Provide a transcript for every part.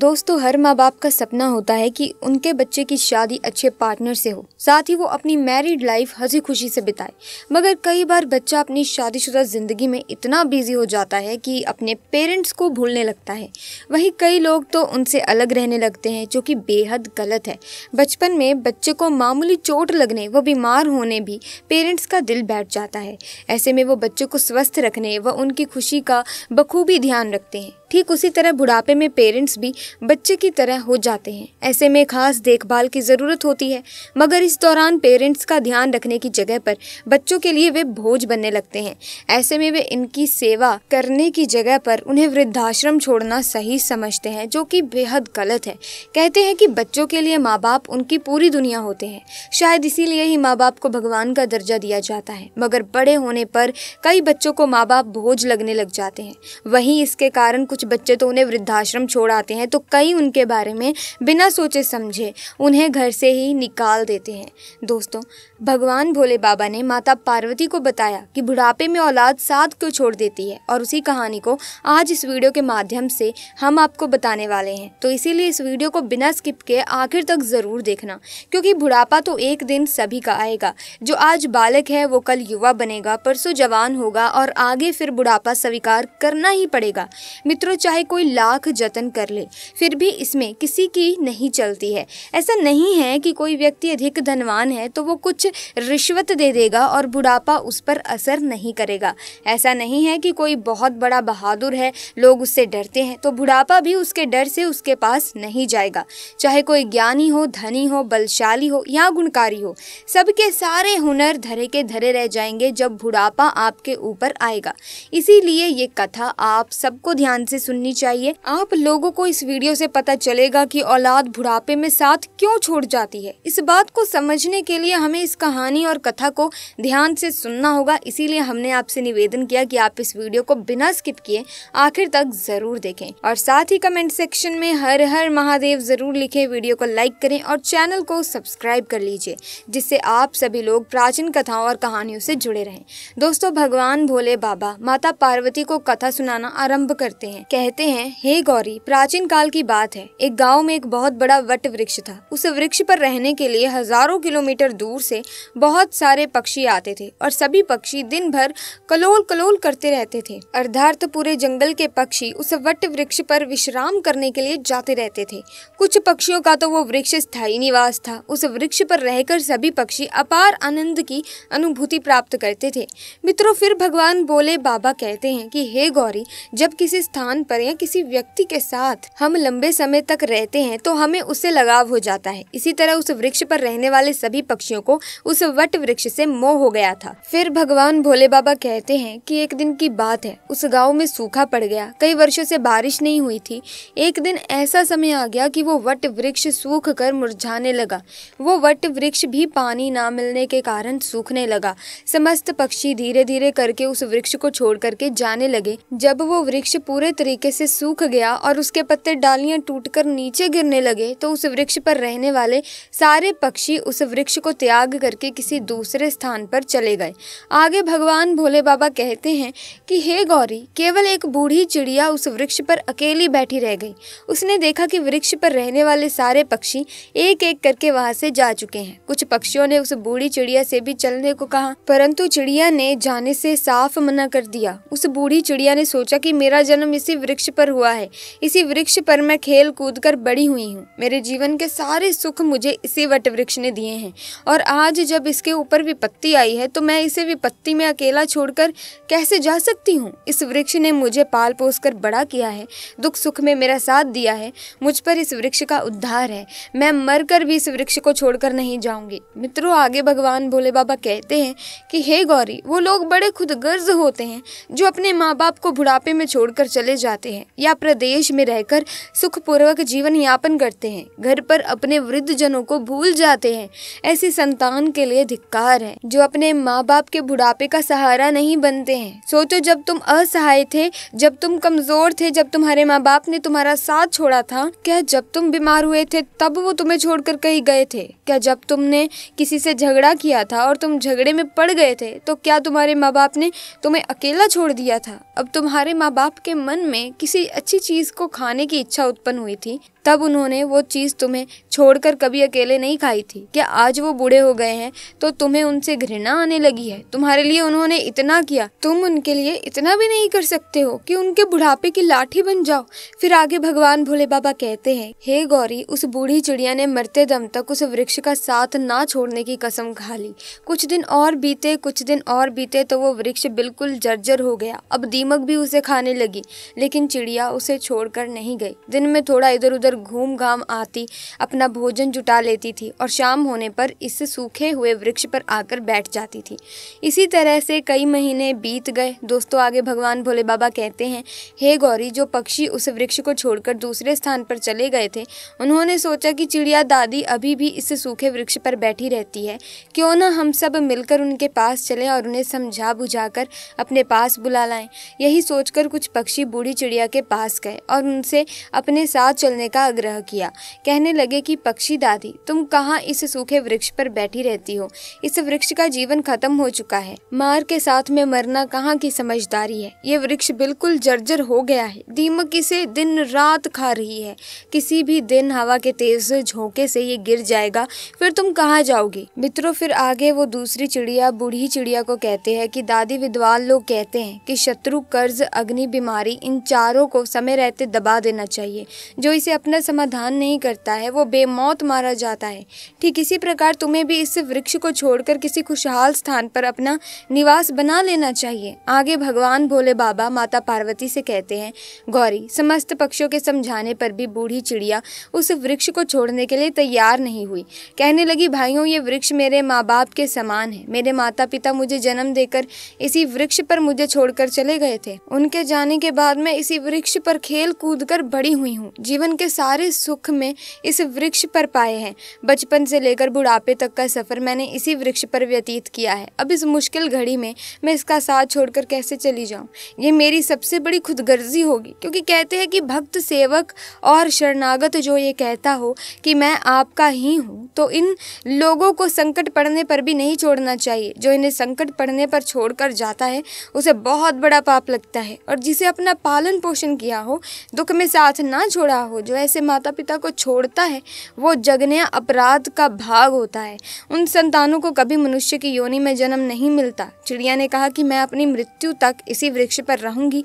दोस्तों हर माँ बाप का सपना होता है कि उनके बच्चे की शादी अच्छे पार्टनर से हो साथ ही वो अपनी मैरिड लाइफ हंसी खुशी से बिताए मगर कई बार बच्चा अपनी शादीशुदा ज़िंदगी में इतना बिजी हो जाता है कि अपने पेरेंट्स को भूलने लगता है वहीं कई लोग तो उनसे अलग रहने लगते हैं जो कि बेहद गलत है बचपन में बच्चे को मामूली चोट लगने व बीमार होने भी पेरेंट्स का दिल बैठ जाता है ऐसे में वो बच्चे को स्वस्थ रखने व उनकी खुशी का बखूबी ध्यान रखते हैं ठीक उसी तरह बुढ़ापे में पेरेंट्स भी बच्चे की तरह हो जाते हैं ऐसे में खास देखभाल की ज़रूरत होती है मगर इस दौरान पेरेंट्स का ध्यान रखने की जगह पर बच्चों के लिए वे भोज बनने लगते हैं ऐसे में वे इनकी सेवा करने की जगह पर उन्हें वृद्धाश्रम छोड़ना सही समझते हैं जो कि बेहद गलत है कहते हैं कि बच्चों के लिए माँ बाप उनकी पूरी दुनिया होते हैं शायद इसीलिए ही माँ बाप को भगवान का दर्जा दिया जाता है मगर बड़े होने पर कई बच्चों को माँ बाप भोज लगने लग जाते हैं वहीं इसके कारण कुछ बच्चे तो उन्हें वृद्धाश्रम छोड़ आते हैं तो तो कई उनके बारे में बिना सोचे समझे उन्हें घर से ही निकाल देते हैं दोस्तों भगवान भोले बाबा ने माता पार्वती को बताया कि बुढ़ापे में औलाद साथ क्यों छोड़ देती है और उसी कहानी को आज इस वीडियो के माध्यम से हम आपको बताने वाले हैं तो इसीलिए इस वीडियो को बिना स्किप के आखिर तक ज़रूर देखना क्योंकि बुढ़ापा तो एक दिन सभी का आएगा जो आज बालक है वो कल युवा बनेगा परसों जवान होगा और आगे फिर बुढ़ापा स्वीकार करना ही पड़ेगा मित्रों चाहे कोई लाख जतन कर ले फिर भी इसमें किसी की नहीं चलती है ऐसा नहीं है कि कोई व्यक्ति अधिक धनवान है तो वो कुछ रिश्वत दे देगा और बुढ़ापा उस पर असर नहीं करेगा ऐसा नहीं है कि कोई बहुत बड़ा बहादुर है लोग उससे डरते हैं तो बुढ़ापा भी उसके डर से उसके पास नहीं जाएगा चाहे कोई ज्ञानी हो धनी हो बलशाली हो या गुणकारी हो सबके सारे हुनर धरे के धरे रह जाएंगे जब बुढ़ापा आपके ऊपर आएगा इसीलिए ये कथा आप सबको ध्यान से सुननी चाहिए आप लोगों को इस वीडियो वीडियो से पता चलेगा कि औलाद बुढ़ापे में साथ क्यों छोड़ जाती है इस बात को समझने के लिए हमें इस कहानी और कथा को ध्यान से सुनना होगा इसीलिए हमने आपसे निवेदन किया कि आप इस वीडियो को बिना स्किप किए आखिर तक जरूर देखें और साथ ही कमेंट सेक्शन में हर हर महादेव जरूर लिखे वीडियो को लाइक करें और चैनल को सब्सक्राइब कर लीजिए जिससे आप सभी लोग प्राचीन कथाओं और कहानियों से जुड़े रहें दोस्तों भगवान भोले बाबा माता पार्वती को कथा सुनाना आरम्भ करते हैं कहते हैं हे गौरी प्राचीन काल साल की बात है एक गांव में एक बहुत बड़ा वट वृक्ष था उस वृक्ष पर रहने के लिए हजारों किलोमीटर दूर से बहुत सारे पक्षी आते थे और सभी पक्षी दिन भर कलोल कलोल करते रहते थे अर्धार्थ पूरे जंगल के पक्षी उस वट वृक्ष पर विश्राम करने के लिए जाते रहते थे कुछ पक्षियों का तो वो वृक्ष स्थायी निवास था उस वृक्ष पर रहकर सभी पक्षी अपार आनंद की अनुभूति प्राप्त करते थे मित्रों फिर भगवान बोले बाबा कहते हैं कि हे गौरी जब किसी स्थान पर या किसी व्यक्ति के साथ हम लंबे समय तक रहते हैं तो हमें उससे लगाव हो जाता है इसी तरह उस वृक्ष पर रहने वाले सभी पक्षियों को उस वट वृक्ष से मोह हो गया था फिर भगवान भोले बाबा कहते हैं कि एक दिन की बात है उस गांव में सूखा पड़ गया कई वर्षों से बारिश नहीं हुई थी एक दिन ऐसा समय आ गया कि वो वट वृक्ष सूख कर मुरझाने लगा वो वट वृक्ष भी पानी ना मिलने के कारण सूखने लगा समस्त पक्षी धीरे धीरे करके उस वृक्ष को छोड़ करके जाने लगे जब वो वृक्ष पूरे तरीके से सूख गया और उसके पत्ते डालियां टूटकर नीचे गिरने लगे तो उस वृक्ष पर रहने वाले सारे पक्षी उस वृक्ष को त्याग करके किसी दूसरे स्थान पर चले गए आगे भगवान भोले बाबा कहते हैं कि हे गौरी केवल एक बूढ़ी चिड़िया उस वृक्ष पर अकेली बैठी रह गई उसने देखा कि वृक्ष पर रहने वाले सारे पक्षी एक एक करके वहाँ से जा चुके हैं कुछ पक्षियों ने उस बूढ़ी चिड़िया से भी चलने को कहा परंतु चिड़िया ने जाने से साफ मना कर दिया उस बूढ़ी चिड़िया ने सोचा कि मेरा जन्म इसी वृक्ष पर हुआ है इसी वृक्ष पर पर मैं खेल कूद कर बड़ी हुई हूँ मेरे जीवन के सारे सुख मुझे इसी वटवृक्ष ने दिए हैं और आज जब इसके ऊपर विपत्ति आई है तो मैं इसे विपत्ति में अकेला छोड़कर कैसे जा सकती हूँ इस वृक्ष ने मुझे पाल पोस कर बड़ा किया है दुख सुख में मेरा साथ दिया है मुझ पर इस वृक्ष का उद्धार है मैं मर कर भी इस वृक्ष को छोड़कर नहीं जाऊंगी मित्रों आगे भगवान भोले बाबा कहते हैं कि हे गौरी वो लोग बड़े खुद गर्ज होते हैं जो अपने माँ बाप को बुढ़ापे में छोड़कर चले जाते हैं या प्रदेश में रहकर सुखपूर्वक जीवन यापन करते हैं घर पर अपने वृद्ध जनों को भूल जाते हैं ऐसी संतान के लिए धिक्कार है जो अपने माँ बाप के बुढ़ापे का सहारा नहीं बनते हैं सोचो जब तुम असहाय थे जब तुम कमजोर थे जब तुम्हारे माँ बाप ने तुम्हारा साथ छोड़ा था क्या जब तुम बीमार हुए थे तब वो तुम्हें छोड़कर कहीं गए थे क्या जब तुमने किसी से झगड़ा किया था और तुम झगड़े में पड़ गए थे तो क्या तुम्हारे माँ बाप ने तुम्हें अकेला छोड़ दिया था अब तुम्हारे माँ बाप के मन में किसी अच्छी चीज़ को खाने की इच्छा उत्पन्न हुई थी तब उन्होंने वो चीज़ तुम्हें छोड़कर कभी अकेले नहीं खाई थी क्या आज वो बूढ़े हो गए हैं तो तुम्हें उनसे घृणा आने लगी है तुम्हारे लिए उन्होंने इतना किया तुम उनके लिए इतना भी नहीं कर सकते हो कि उनके बुढ़ापे की लाठी बन जाओ फिर आगे भगवान भोले बाबा कहते हैं हे गौरी उस बूढ़ी चिड़िया ने मरते दम तक उस वृक्ष का साथ ना छोड़ने की कसम खा ली कुछ दिन और बीते कुछ दिन और बीते तो वो वृक्ष बिल्कुल जर्जर हो गया अब दीमक भी उसे खाने लगी लेकिन चिड़िया उसे छोड़कर नहीं गई दिन में थोड़ा इधर उधर घूम घाम आती अपना भोजन जुटा लेती थी और शाम होने पर इस सूखे हुए वृक्ष पर आकर बैठ जाती थी इसी तरह से कई महीने बीत गए दोस्तों आगे भगवान भोले बाबा कहते हैं हे गौरी जो पक्षी उस वृक्ष को छोड़कर दूसरे स्थान पर चले गए थे उन्होंने सोचा कि चिड़िया दादी अभी भी इस सूखे वृक्ष पर बैठी रहती है क्यों ना हम सब मिलकर उनके पास चलें और उन्हें समझा बुझाकर अपने पास बुला लाएं यही सोचकर कुछ पक्षी बूढ़ी चिड़िया के पास गए और उनसे अपने साथ चलने का आग्रह किया कहने लगे कि पक्षी दादी तुम कहाँ इस सूखे वृक्ष पर बैठी रहती हो इस वृक्ष का जीवन खत्म हो चुका है मार के साथ में मरना कहाँ की समझदारी है ये वृक्ष बिल्कुल जर्जर हो गया है दीमक इसे दिन रात खा रही है किसी भी दिन हवा के तेज झोंके से ये गिर जाएगा फिर तुम कहाँ जाओगी मित्रों फिर आगे वो दूसरी चिड़िया बूढ़ी चिड़िया को कहते हैं कि दादी विद्वान लोग कहते हैं कि शत्रु कर्ज अग्नि बीमारी इन चारों को समय रहते दबा देना चाहिए जो इसे अपना अपना समाधान नहीं करता है वो बेमौत मारा जाता है ठीक इसी प्रकार तुम्हें भी इस वृक्ष को छोड़कर किसी खुशहाल स्थान पर अपना निवास बना लेना चाहिए आगे भगवान भोले बाबा माता पार्वती से कहते हैं गौरी समस्त पक्षों के समझाने पर भी बूढ़ी चिड़िया उस वृक्ष को छोड़ने के लिए तैयार नहीं हुई कहने लगी भाइयों ये वृक्ष मेरे माँ बाप के समान है मेरे माता पिता मुझे जन्म देकर इसी वृक्ष पर मुझे छोड़कर चले गए थे उनके जाने के बाद मैं इसी वृक्ष पर खेल कूद कर बड़ी हुई हूँ जीवन के सारे सुख में इस वृक्ष पर पाए हैं बचपन से लेकर बुढ़ापे तक का सफ़र मैंने इसी वृक्ष पर व्यतीत किया है अब इस मुश्किल घड़ी में मैं इसका साथ छोड़कर कैसे चली जाऊँ ये मेरी सबसे बड़ी खुदगर्जी होगी क्योंकि कहते हैं कि भक्त सेवक और शरणागत जो ये कहता हो कि मैं आपका ही हूँ तो इन लोगों को संकट पड़ने पर भी नहीं छोड़ना चाहिए जो इन्हें संकट पड़ने पर छोड़कर जाता है उसे बहुत बड़ा पाप लगता है और जिसे अपना पालन पोषण किया हो दुख में साथ ना छोड़ा हो जो है ऐसे माता पिता को छोड़ता है वो जगने अपराध का भाग होता है उन संतानों को कभी मनुष्य की योनि में जन्म नहीं मिलता चिड़िया ने कहा कि मैं अपनी मृत्यु तक इसी वृक्ष पर रहूंगी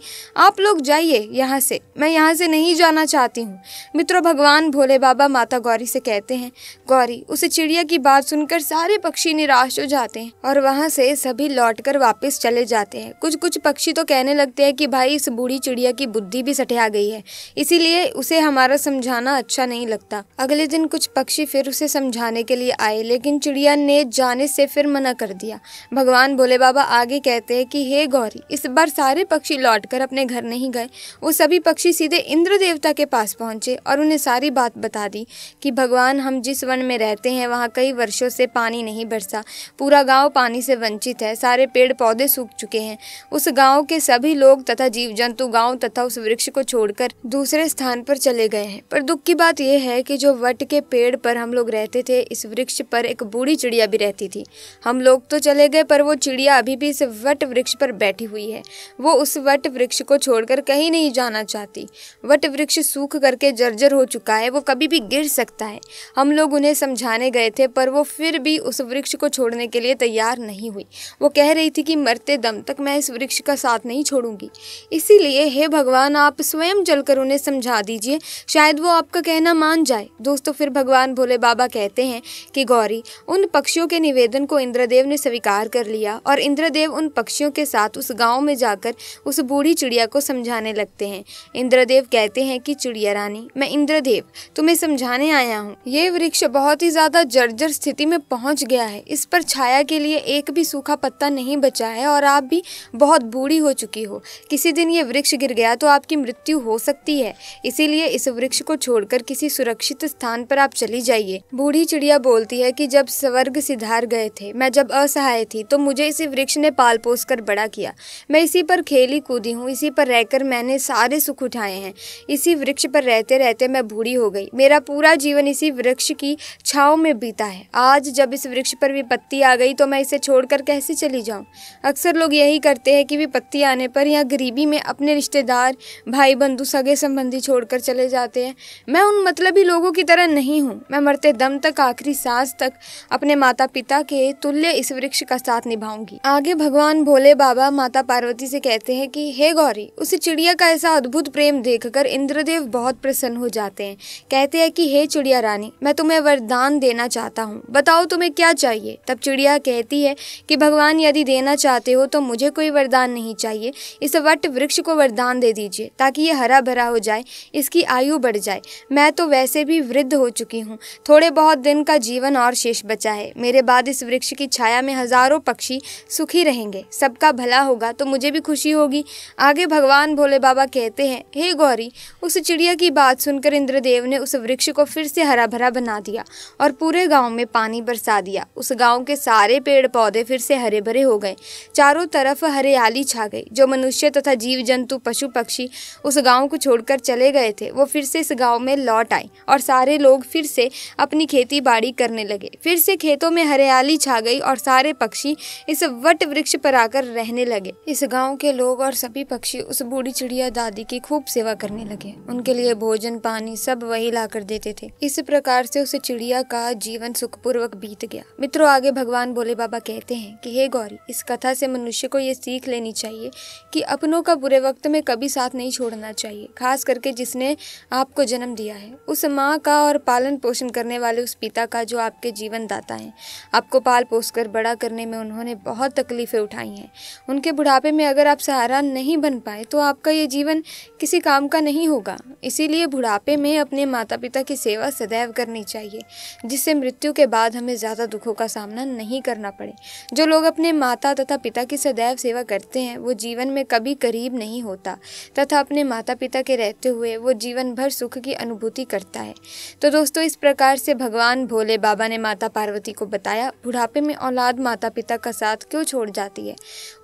आप लोग जाइए यहाँ से मैं यहाँ से नहीं जाना चाहती हूँ मित्रों भगवान भोले बाबा माता गौरी से कहते हैं गौरी उसे चिड़िया की बात सुनकर सारे पक्षी निराश हो जाते हैं और वहाँ से सभी लौटकर वापस चले जाते हैं कुछ कुछ पक्षी तो कहने लगते हैं कि भाई इस बूढ़ी चिड़िया की बुद्धि भी सठिया गई है इसीलिए उसे हमारा समझाना अच्छा नहीं लगता अगले दिन कुछ पक्षी फिर उसे समझाने के लिए आए लेकिन चिड़िया ने जाने से फिर मना कर दिया भगवान भोले बाबा आगे कहते हैं कि हे गौरी इस बार सारे पक्षी लौट कर अपने घर नहीं गए वो सभी पक्षी सीधे इंद्र देवता के पास पहुंचे और उन्हें सारी बात बता दी कि भगवान हम जिस वन में रहते हैं वहाँ कई वर्षों से पानी नहीं बरसा पूरा गाँव पानी से वंचित है सारे पेड़ पौधे सूख चुके हैं उस गाँव के सभी लोग तथा जीव जंतु गाँव तथा उस वृक्ष को छोड़कर दूसरे स्थान पर चले गए हैं पर दुख की बात यह है कि जो वट के पेड़ पर हम लोग रहते थे इस वृक्ष पर एक बूढ़ी चिड़िया भी रहती थी हम लोग तो चले गए पर वो चिड़िया अभी भी इस वट वृक्ष पर बैठी हुई है वो उस वट वृक्ष को छोड़कर कहीं नहीं जाना चाहती वट वृक्ष सूख करके जर्जर हो चुका है वो कभी भी गिर सकता है हम लोग उन्हें समझाने गए थे पर वो फिर भी उस वृक्ष को छोड़ने के लिए तैयार नहीं हुई वो कह रही थी कि मरते दम तक मैं इस वृक्ष का साथ नहीं छोड़ूंगी इसीलिए हे भगवान आप स्वयं चलकर उन्हें समझा दीजिए शायद शायद वो आपका कहना मान जाए दोस्तों तो फिर भगवान भोले बाबा कहते हैं कि गौरी उन पक्षियों के निवेदन को इंद्रदेव ने स्वीकार कर लिया और इंद्रदेव उन पक्षियों के साथ उस गांव में जाकर उस बूढ़ी चिड़िया को समझाने लगते हैं इंद्रदेव कहते हैं कि चिड़िया रानी मैं इंद्रदेव तुम्हें समझाने आया हूँ ये वृक्ष बहुत ही ज़्यादा जर्जर स्थिति में पहुँच गया है इस पर छाया के लिए एक भी सूखा पत्ता नहीं बचा है और आप भी बहुत बूढ़ी हो चुकी हो किसी दिन ये वृक्ष गिर गया तो आपकी मृत्यु हो सकती है इसीलिए इस वृक्ष मनुष्य को छोड़कर किसी सुरक्षित स्थान पर आप चली जाइए बूढ़ी चिड़िया बोलती है कि जब स्वर्ग सिधार गए थे मैं जब असहाय थी तो मुझे इसी वृक्ष ने पाल पोस कर बड़ा किया मैं इसी पर खेली कूदी हूँ इसी पर रहकर मैंने सारे सुख उठाए हैं इसी वृक्ष पर रहते रहते मैं बूढ़ी हो गई मेरा पूरा जीवन इसी वृक्ष की छाव में बीता है आज जब इस वृक्ष पर विपत्ति आ गई तो मैं इसे छोड़कर कैसे चली जाऊँ अक्सर लोग यही करते हैं कि विपत्ति आने पर या गरीबी में अपने रिश्तेदार भाई बंधु सगे संबंधी छोड़कर चले जाते हैं हैं मैं उन मतलबी लोगों की तरह नहीं हूँ मैं मरते दम तक आखिरी सांस तक अपने माता पिता के तुल्य इस वृक्ष का साथ निभाऊंगी आगे भगवान भोले बाबा माता पार्वती से कहते हैं कि हे गौरी उस चिड़िया का ऐसा अद्भुत प्रेम देखकर इंद्रदेव बहुत प्रसन्न हो जाते हैं कहते हैं कि हे चिड़िया रानी मैं तुम्हें वरदान देना चाहता हूँ बताओ तुम्हें क्या चाहिए तब चिड़िया कहती है कि भगवान यदि देना चाहते हो तो मुझे कोई वरदान नहीं चाहिए इस वट वृक्ष को वरदान दे दीजिए ताकि ये हरा भरा हो जाए इसकी आयु बढ़ जाए मैं तो वैसे भी वृद्ध हो चुकी हूँ थोड़े बहुत दिन का जीवन और शेष बचा है मेरे बाद इस वृक्ष की छाया में हजारों पक्षी सुखी रहेंगे सबका भला होगा तो मुझे भी खुशी होगी आगे भगवान भोले बाबा कहते हैं हे गौरी उस चिड़िया की बात सुनकर इंद्रदेव ने उस वृक्ष को फिर से हरा भरा बना दिया और पूरे गाँव में पानी बरसा दिया उस गाँव के सारे पेड़ पौधे फिर से हरे भरे हो गए चारों तरफ हरियाली छा गई जो मनुष्य तथा जीव जंतु पशु पक्षी उस गाँव को छोड़कर चले गए थे वो फिर से इस गांव में लौट आई और सारे लोग फिर से अपनी खेती बाड़ी करने लगे फिर से खेतों में हरियाली छा गई और सारे पक्षी इस वट वृक्ष पर आकर रहने लगे इस गाँव के लोग और सभी पक्षी उस बूढ़ी चिड़िया दादी की खूब सेवा करने लगे उनके लिए भोजन पानी सब वही ला कर देते थे इस प्रकार से उस चिड़िया का जीवन सुखपूर्वक बीत गया मित्रों आगे भगवान भोले बाबा कहते हैं कि हे गौरी इस कथा से मनुष्य को ये सीख लेनी चाहिए कि अपनों का बुरे वक्त में कभी साथ नहीं छोड़ना चाहिए खास करके जिसने आप आपको जन्म दिया है उस माँ का और पालन पोषण करने वाले उस पिता का जो आपके जीवन दाता हैं आपको पाल पोस कर बड़ा करने में उन्होंने बहुत तकलीफ़ें उठाई हैं उनके बुढ़ापे में अगर आप सहारा नहीं बन पाए तो आपका ये जीवन किसी काम का नहीं होगा इसीलिए बुढ़ापे में अपने माता पिता की सेवा सदैव करनी चाहिए जिससे मृत्यु के बाद हमें ज़्यादा दुखों का सामना नहीं करना पड़े जो लोग अपने माता तथा पिता की सदैव सेवा करते हैं वो जीवन में कभी करीब नहीं होता तथा अपने माता पिता के रहते हुए वो जीवन भर सुख की अनुभूति करता है तो दोस्तों इस प्रकार से भगवान भोले बाबा ने माता पार्वती को बताया बुढ़ापे में औलाद माता पिता का साथ क्यों छोड़ जाती है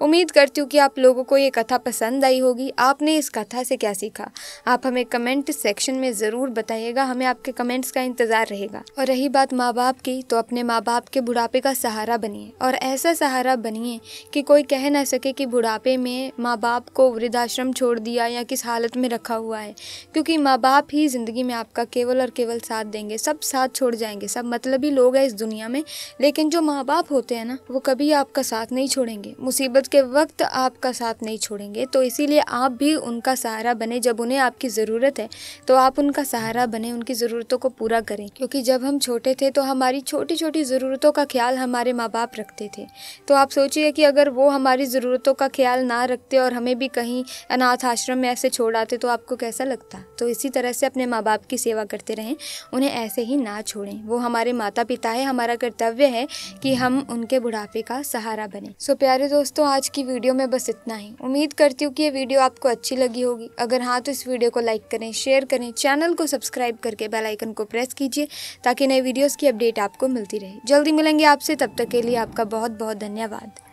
उम्मीद करती हूँ कि आप लोगों को ये कथा पसंद आई होगी आपने इस कथा से क्या सीखा आप हमें कमेंट सेक्शन में ज़रूर बताइएगा हमें आपके कमेंट्स का इंतज़ार रहेगा और रही बात माँ बाप की तो अपने माँ बाप के बुढ़ापे का सहारा बनिए और ऐसा सहारा बनिए कि कोई कह ना सके कि बुढ़ापे में माँ बाप को वृद्धाश्रम छोड़ दिया या किस हालत में रखा हुआ है क्योंकि माँ बाप आप ही ज़िंदगी में आपका केवल और केवल साथ देंगे सब साथ छोड़ जाएंगे सब मतलब ही लोग हैं इस दुनिया में लेकिन जो माँ बाप होते हैं ना वो कभी आपका साथ नहीं छोड़ेंगे मुसीबत के वक्त आपका साथ नहीं छोड़ेंगे तो इसीलिए आप भी उनका सहारा बने जब उन्हें आपकी ज़रूरत है तो आप उनका सहारा बने उनकी ज़रूरतों को पूरा करें क्योंकि जब हम छोटे थे तो हमारी छोटी छोटी ज़रूरतों का ख्याल हमारे माँ बाप रखते थे तो आप सोचिए कि अगर वो हमारी ज़रूरतों का ख्याल ना रखते और हमें भी कहीं अनाथ आश्रम में ऐसे छोड़ आते तो आपको कैसा लगता तो इसी तरह से अपने माँ बाप की सेवा करते रहें उन्हें ऐसे ही ना छोड़ें वो हमारे माता पिता है हमारा कर्तव्य है कि हम उनके बुढ़ापे का सहारा बने सो प्यारे दोस्तों आज की वीडियो में बस इतना ही उम्मीद करती हूँ कि ये वीडियो आपको अच्छी लगी होगी अगर हाँ तो इस वीडियो को लाइक करें शेयर करें चैनल को सब्सक्राइब करके बेलाइकन को प्रेस कीजिए ताकि नए वीडियोज़ की अपडेट आपको मिलती रहे जल्दी मिलेंगे आपसे तब तक के लिए आपका बहुत बहुत धन्यवाद